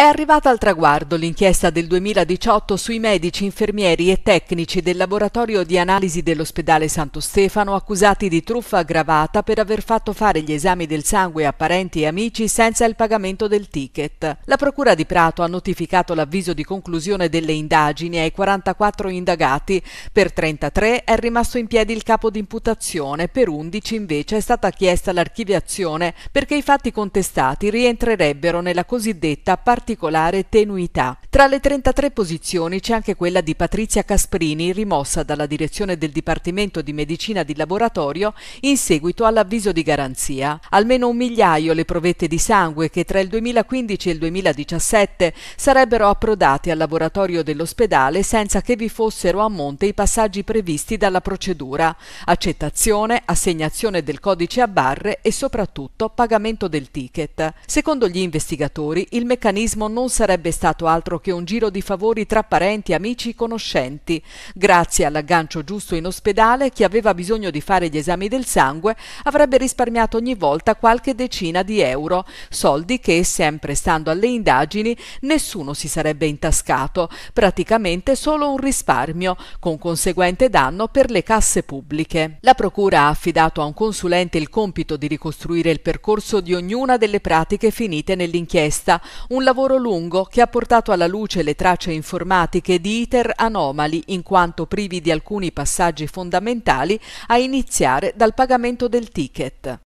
È arrivata al traguardo l'inchiesta del 2018 sui medici, infermieri e tecnici del laboratorio di analisi dell'ospedale Santo Stefano accusati di truffa aggravata per aver fatto fare gli esami del sangue a parenti e amici senza il pagamento del ticket. La Procura di Prato ha notificato l'avviso di conclusione delle indagini ai 44 indagati, per 33 è rimasto in piedi il capo di imputazione, per 11 invece è stata chiesta l'archiviazione perché i fatti contestati rientrerebbero nella cosiddetta partita particolare tenuità. Tra le 33 posizioni c'è anche quella di Patrizia Casprini, rimossa dalla direzione del Dipartimento di Medicina di Laboratorio in seguito all'avviso di garanzia. Almeno un migliaio le provette di sangue che tra il 2015 e il 2017 sarebbero approdate al laboratorio dell'ospedale senza che vi fossero a monte i passaggi previsti dalla procedura, accettazione, assegnazione del codice a barre e soprattutto pagamento del ticket. Secondo gli investigatori il meccanismo l'eroismo non sarebbe stato altro che un giro di favori tra parenti, amici, conoscenti. Grazie all'aggancio giusto in ospedale, chi aveva bisogno di fare gli esami del sangue avrebbe risparmiato ogni volta qualche decina di euro, soldi che, sempre stando alle indagini, nessuno si sarebbe intascato, praticamente solo un risparmio, con conseguente danno per le casse pubbliche. La Procura ha affidato a un consulente il compito di ricostruire il percorso di ognuna delle pratiche finite nell'inchiesta, un lavoro lavoro lungo che ha portato alla luce le tracce informatiche di iter anomali in quanto privi di alcuni passaggi fondamentali a iniziare dal pagamento del ticket.